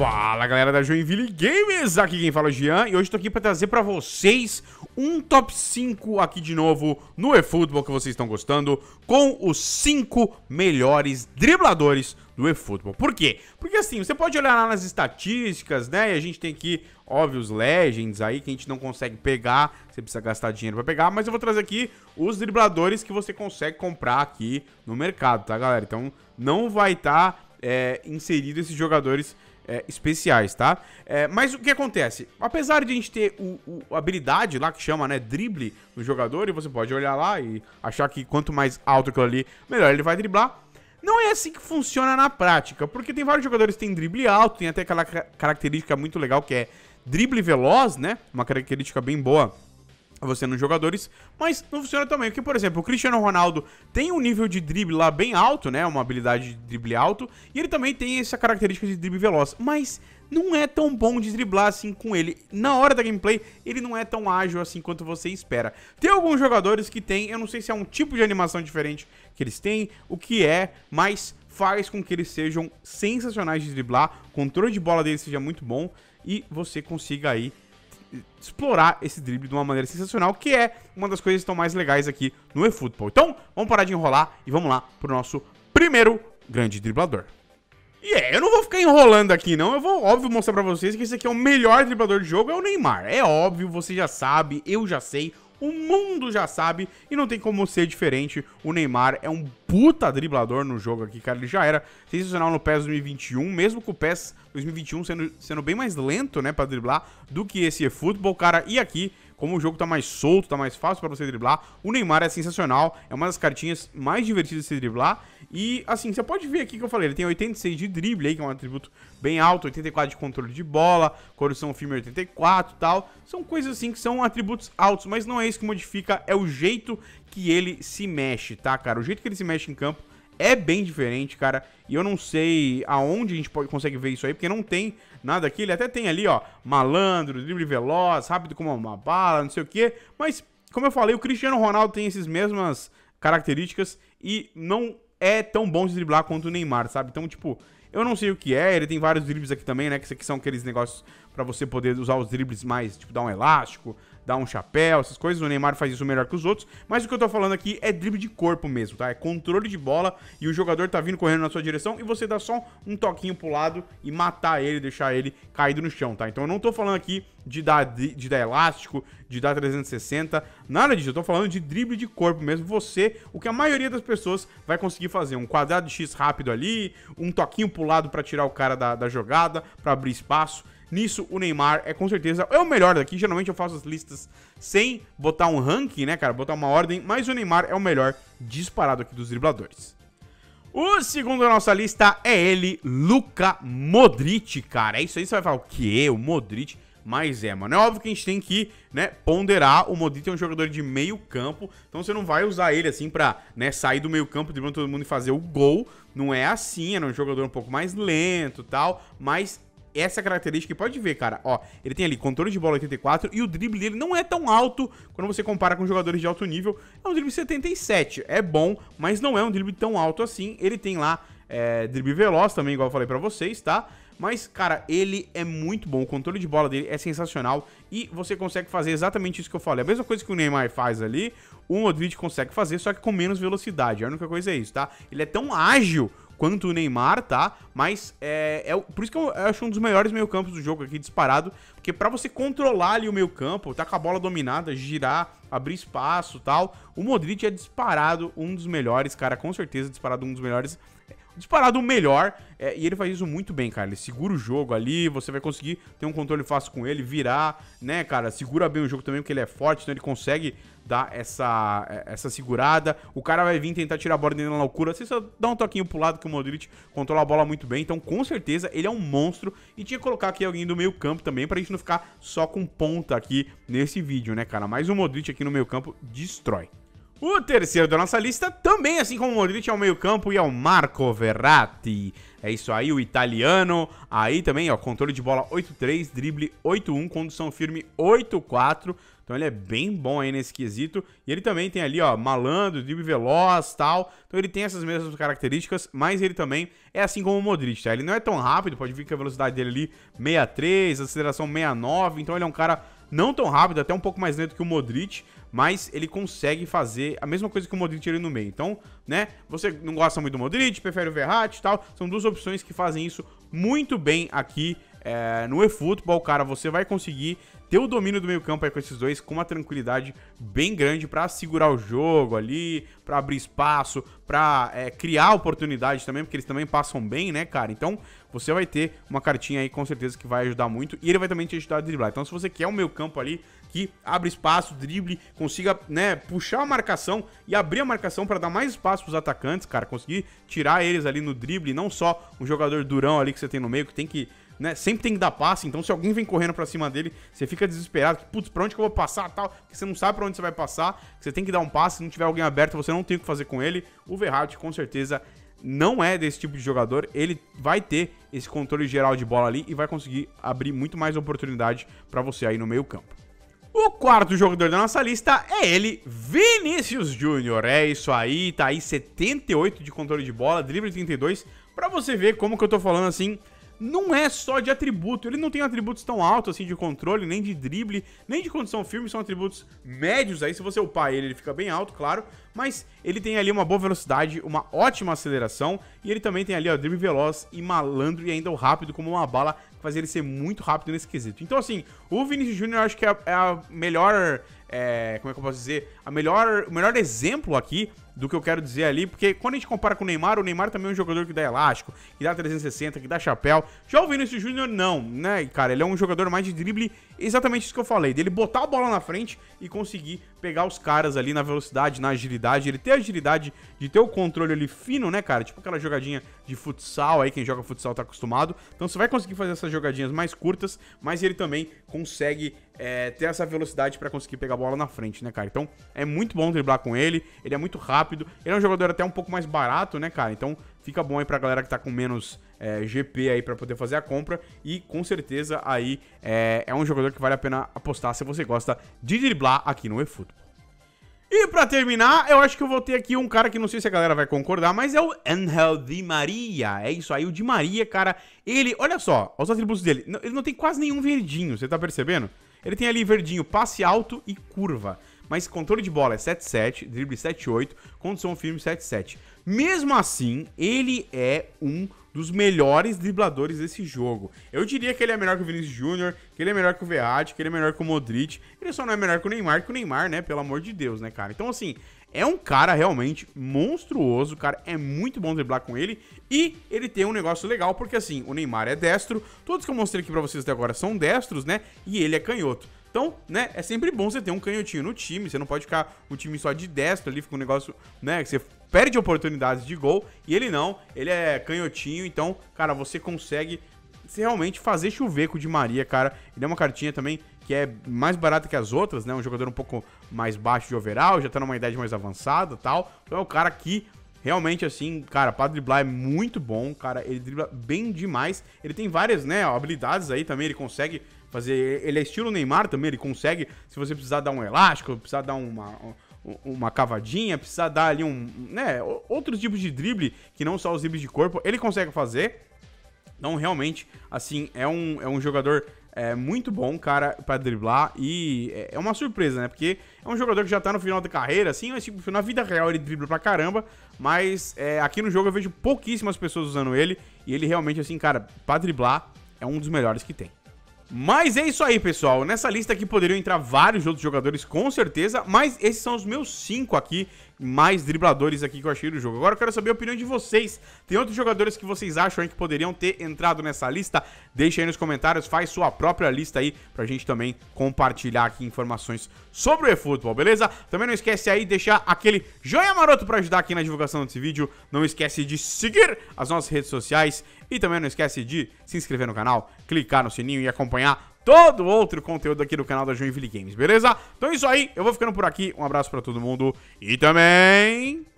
Fala galera da Joinville Games, aqui quem fala é o Jean e hoje estou aqui para trazer para vocês um top 5 aqui de novo no eFootball que vocês estão gostando com os 5 melhores dribladores do eFootball. Por quê? Porque assim, você pode olhar lá nas estatísticas, né? E a gente tem aqui, óbvio, os Legends aí que a gente não consegue pegar, você precisa gastar dinheiro para pegar, mas eu vou trazer aqui os dribladores que você consegue comprar aqui no mercado, tá galera? Então não vai estar tá, é, inserido esses jogadores é, especiais, tá? É, mas o que acontece? Apesar de a gente ter o, o, habilidade lá, que chama, né, drible no jogador, e você pode olhar lá e achar que quanto mais alto aquilo ali, melhor ele vai driblar. Não é assim que funciona na prática, porque tem vários jogadores que têm drible alto, tem até aquela característica muito legal que é drible veloz, né? Uma característica bem boa você nos jogadores, mas não funciona também. Porque, por exemplo, o Cristiano Ronaldo tem um nível de drible lá bem alto, né? Uma habilidade de drible alto, e ele também tem essa característica de drible veloz, mas não é tão bom de driblar assim com ele. Na hora da gameplay, ele não é tão ágil assim quanto você espera. Tem alguns jogadores que tem, eu não sei se é um tipo de animação diferente que eles têm, o que é, mas faz com que eles sejam sensacionais de driblar, o controle de bola deles seja muito bom e você consiga aí explorar esse drible de uma maneira sensacional, que é uma das coisas que estão mais legais aqui no eFootball. Então, vamos parar de enrolar e vamos lá pro nosso primeiro grande driblador. E yeah, é, eu não vou ficar enrolando aqui não, eu vou, óbvio, mostrar pra vocês que esse aqui é o melhor driblador de jogo, é o Neymar. É óbvio, você já sabe, eu já sei, o mundo já sabe e não tem como ser diferente. O Neymar é um puta driblador no jogo aqui, cara. Ele já era sensacional no PES 2021, mesmo com o PES 2021 sendo, sendo bem mais lento, né, pra driblar do que esse futebol, cara. E aqui como o jogo tá mais solto, tá mais fácil para você driblar. O Neymar é sensacional, é uma das cartinhas mais divertidas de se driblar. E assim, você pode ver aqui que eu falei, ele tem 86 de drible aí, que é um atributo bem alto, 84 de controle de bola, coração firme 84 tal. São coisas assim que são atributos altos, mas não é isso que modifica, é o jeito que ele se mexe, tá, cara? O jeito que ele se mexe em campo é bem diferente, cara. E eu não sei aonde a gente pode, consegue ver isso aí, porque não tem nada aqui. Ele até tem ali, ó, malandro, drible veloz, rápido como uma bala, não sei o quê. Mas, como eu falei, o Cristiano Ronaldo tem essas mesmas características e não é tão bom de driblar quanto o Neymar, sabe? Então, tipo, eu não sei o que é. Ele tem vários dribles aqui também, né? Que são aqueles negócios para você poder usar os dribles mais, tipo, dar um elástico, dar um chapéu, essas coisas. O Neymar faz isso melhor que os outros. Mas o que eu tô falando aqui é drible de corpo mesmo, tá? É controle de bola e o jogador tá vindo correndo na sua direção e você dá só um toquinho pro lado e matar ele, deixar ele caído no chão, tá? Então eu não tô falando aqui de dar, de, de dar elástico, de dar 360, nada disso. Eu tô falando de drible de corpo mesmo. Você, o que a maioria das pessoas vai conseguir fazer. Um quadrado de X rápido ali, um toquinho pro lado pra tirar o cara da, da jogada, pra abrir espaço. Nisso, o Neymar é com certeza é o melhor daqui. Geralmente eu faço as listas sem botar um ranking, né, cara? Botar uma ordem, mas o Neymar é o melhor disparado aqui dos dribladores. O segundo da nossa lista é ele, Luca Modric, cara. É isso aí, você vai falar, o quê? O Modric? Mas é, mano. É óbvio que a gente tem que, né, ponderar. O Modric é um jogador de meio campo, então você não vai usar ele assim pra, né, sair do meio campo, driblando todo mundo e fazer o gol. Não é assim, é um jogador um pouco mais lento tal, mas essa é característica. E pode ver, cara, ó, ele tem ali controle de bola 84 e o drible dele não é tão alto quando você compara com jogadores de alto nível. É um drible 77, é bom, mas não é um drible tão alto assim. Ele tem lá é, drible veloz também, igual eu falei pra vocês, tá? Mas, cara, ele é muito bom. O controle de bola dele é sensacional. E você consegue fazer exatamente isso que eu falei. A mesma coisa que o Neymar faz ali, o Modric consegue fazer, só que com menos velocidade. A única coisa é isso, tá? Ele é tão ágil quanto o Neymar, tá? Mas é, é por isso que eu acho um dos melhores meio-campos do jogo aqui disparado, porque para você controlar ali o meio-campo, tá com a bola dominada, girar, abrir espaço, tal, o Modric é disparado um dos melhores, cara, com certeza disparado um dos melhores disparado o melhor. É, e ele faz isso muito bem, cara. Ele segura o jogo ali, você vai conseguir ter um controle fácil com ele, virar, né, cara? Segura bem o jogo também, porque ele é forte, então ele consegue dar essa, é, essa segurada. O cara vai vir tentar tirar a bola dele na loucura. Você só dá um toquinho pro lado que o Modric controla a bola muito bem. Então, com certeza, ele é um monstro. E tinha que colocar aqui alguém do meio campo também, pra gente não ficar só com ponta aqui nesse vídeo, né, cara? Mas o Modric aqui no meio campo destrói. O terceiro da nossa lista, também assim como o Modric, é o meio-campo e é o Marco Verratti. É isso aí, o italiano. Aí também, ó, controle de bola 8-3, drible 8-1, condução firme 8-4. Então ele é bem bom aí nesse quesito. E ele também tem ali, ó, malandro, drible veloz, tal. Então ele tem essas mesmas características, mas ele também é assim como o Modric, tá? Ele não é tão rápido, pode vir que a velocidade dele ali 63, aceleração 69. Então ele é um cara não tão rápido, até um pouco mais lento que o Modric, mas ele consegue fazer a mesma coisa que o Modric ali no meio. Então, né, você não gosta muito do Modric, prefere o Verratti e tal, são duas opções que fazem isso muito bem aqui é, no eFootball, cara, você vai conseguir ter o domínio do meio campo aí com esses dois com uma tranquilidade bem grande para segurar o jogo ali, para abrir espaço, para é, criar oportunidades também, porque eles também passam bem, né, cara? Então você vai ter uma cartinha aí com certeza que vai ajudar muito e ele vai também te ajudar a driblar. Então se você quer um meio campo ali que abre espaço, drible, consiga, né, puxar a marcação e abrir a marcação para dar mais espaço para os atacantes, cara, conseguir tirar eles ali no drible, não só um jogador durão ali que você tem no meio que tem que né? Sempre tem que dar passe, então se alguém vem correndo pra cima dele, você fica desesperado, que putz, pra onde que eu vou passar tal, que você não sabe pra onde você vai passar, você tem que dar um passe, se não tiver alguém aberto, você não tem o que fazer com ele. O Verratti, com certeza, não é desse tipo de jogador, ele vai ter esse controle geral de bola ali e vai conseguir abrir muito mais oportunidade para você aí no meio campo. O quarto jogador da nossa lista é ele, Vinícius Júnior. É isso aí, tá aí 78 de controle de bola, drible 32, para você ver como que eu tô falando assim, não é só de atributo. Ele não tem atributos tão altos assim de controle, nem de drible, nem de condição firme, são atributos médios aí. Se você upar ele, ele fica bem alto, claro. Mas ele tem ali uma boa velocidade, uma ótima aceleração. E ele também tem ali, ó, drible veloz e malandro e ainda o rápido como uma bala fazer ele ser muito rápido nesse quesito. Então, assim, o Vinícius Júnior acho que é a, é a melhor. É, como é que eu posso dizer? A melhor, o melhor exemplo aqui do que eu quero dizer ali, porque quando a gente compara com o Neymar, o Neymar também é um jogador que dá elástico, que dá 360, que dá chapéu. Já o Vinícius Júnior, não, né, cara? Ele é um jogador mais de drible, exatamente isso que eu falei, dele botar a bola na frente e conseguir pegar os caras ali na velocidade, na agilidade. Ele ter agilidade de ter o controle ali fino, né, cara? Tipo aquela jogadinha de futsal aí, quem joga futsal tá acostumado. Então você vai conseguir fazer essa essas jogadinhas mais curtas, mas ele também consegue é, ter essa velocidade para conseguir pegar a bola na frente, né, cara? Então é muito bom driblar com ele, ele é muito rápido, ele é um jogador até um pouco mais barato, né, cara? Então fica bom aí pra galera que tá com menos é, GP aí para poder fazer a compra e com certeza aí é, é um jogador que vale a pena apostar se você gosta de driblar aqui no eFootball. E pra terminar, eu acho que eu vou ter aqui um cara que não sei se a galera vai concordar, mas é o Angel Di Maria. É isso aí, o Di Maria, cara. Ele, olha só, olha os atributos dele. Ele não tem quase nenhum verdinho, você tá percebendo? Ele tem ali verdinho, passe alto e curva. Mas controle de bola é 7-7, drible 7-8, condição firme 7-7. Mesmo assim, ele é um dos melhores dribladores desse jogo. Eu diria que ele é melhor que o Vinícius Júnior, que ele é melhor que o Verratti, que ele é melhor que o Modric. Ele só não é melhor que o Neymar, que o Neymar, né, pelo amor de Deus, né, cara? Então, assim, é um cara realmente monstruoso, cara. É muito bom driblar com ele. E ele tem um negócio legal, porque assim, o Neymar é destro. Todos que eu mostrei aqui pra vocês até agora são destros, né? E ele é canhoto. Então, né, é sempre bom você ter um canhotinho no time, você não pode ficar um time só de destro ali, fica um negócio, né, que você perde oportunidades de gol, e ele não, ele é canhotinho, então, cara, você consegue realmente fazer chover com o Di Maria, cara. Ele é uma cartinha também que é mais barata que as outras, né, um jogador um pouco mais baixo de overall, já tá numa idade mais avançada tal, então é o cara que Realmente, assim, cara, pra driblar é muito bom, cara. Ele dribla bem demais. Ele tem várias, né, habilidades aí também. Ele consegue fazer. Ele é estilo Neymar também. Ele consegue, se você precisar dar um elástico, precisar dar uma. Uma cavadinha, precisar dar ali um. né? Outros tipos de drible que não só os dribles de corpo, ele consegue fazer. Então, realmente, assim, é um, é um jogador é muito bom, cara, para driblar. E é, é uma surpresa, né? Porque é um jogador que já tá no final da carreira, assim, mas tipo, na vida real ele dribla pra caramba. Mas é, aqui no jogo eu vejo pouquíssimas pessoas usando ele. E ele realmente, assim, cara, pra driblar é um dos melhores que tem. Mas é isso aí, pessoal. Nessa lista aqui poderiam entrar vários outros jogadores, com certeza, mas esses são os meus cinco aqui mais dribladores aqui que eu achei do jogo. Agora eu quero saber a opinião de vocês. Tem outros jogadores que vocês acham aí que poderiam ter entrado nessa lista? Deixa aí nos comentários, faz sua própria lista aí pra gente também compartilhar aqui informações sobre o eFootball, beleza? Também não esquece aí de deixar aquele joinha maroto pra ajudar aqui na divulgação desse vídeo. Não esquece de seguir as nossas redes sociais e também não esquece de se inscrever no canal, clicar no sininho e acompanhar todo outro conteúdo aqui do canal da Joinville Games, beleza? Então é isso aí, eu vou ficando por aqui, um abraço pra todo mundo e também...